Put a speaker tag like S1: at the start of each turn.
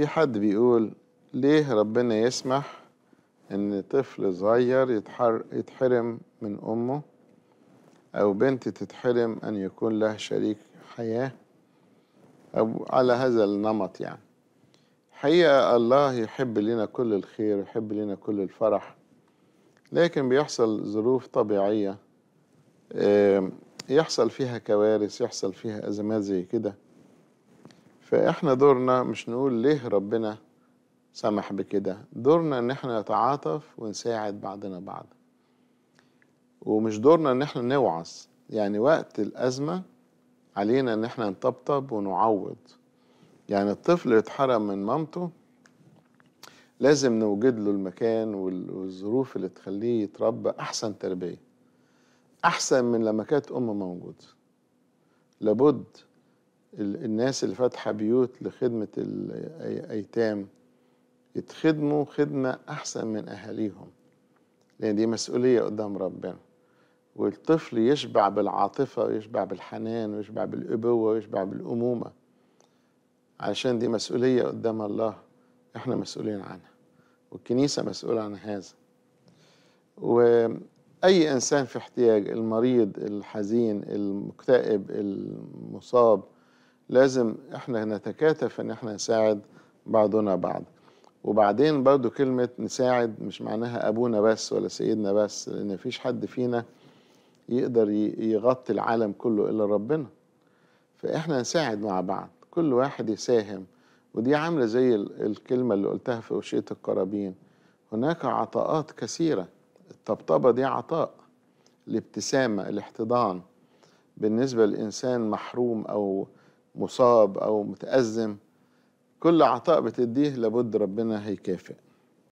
S1: في حد بيقول ليه ربنا يسمح إن طفل صغير يتحر يتحرم من أمه أو بنت تتحرم أن يكون لها شريك حياة أو على هذا النمط يعني حقيقة الله يحب لنا كل الخير يحب لنا كل الفرح لكن بيحصل ظروف طبيعية يحصل فيها كوارث يحصل فيها أزمات زي كده فاحنا دورنا مش نقول ليه ربنا سمح بكده دورنا ان احنا نتعاطف ونساعد بعضنا بعض ومش دورنا ان احنا نوعظ يعني وقت الازمه علينا ان احنا نطبطب ونعوض يعني الطفل يتحرم من مامته لازم نوجد له المكان والظروف اللي تخليه يتربى احسن تربيه احسن من لما كانت امه موجوده لابد الناس اللي فاتحه بيوت لخدمه الايتام يتخدموا خدمه احسن من اهاليهم لان دي مسؤوليه قدام ربنا والطفل يشبع بالعاطفه ويشبع بالحنان ويشبع بالابوه ويشبع بالامومه علشان دي مسؤوليه قدام الله احنا مسؤولين عنها والكنيسه مسؤوله عن هذا واي انسان في احتياج المريض الحزين المكتئب المصاب لازم احنا نتكاتف ان احنا نساعد بعضنا بعض وبعدين برضو كلمة نساعد مش معناها أبونا بس ولا سيدنا بس لأن مفيش حد فينا يقدر يغطي العالم كله إلا ربنا فإحنا نساعد مع بعض كل واحد يساهم ودي عاملة زي الكلمة اللي قلتها في أوشية القرابين هناك عطاءات كثيرة الطبطبة دي عطاء الابتسامة الاحتضان بالنسبة لإنسان محروم أو مصاب أو متأزم كل عطاء بتديه لابد ربنا هيكافئ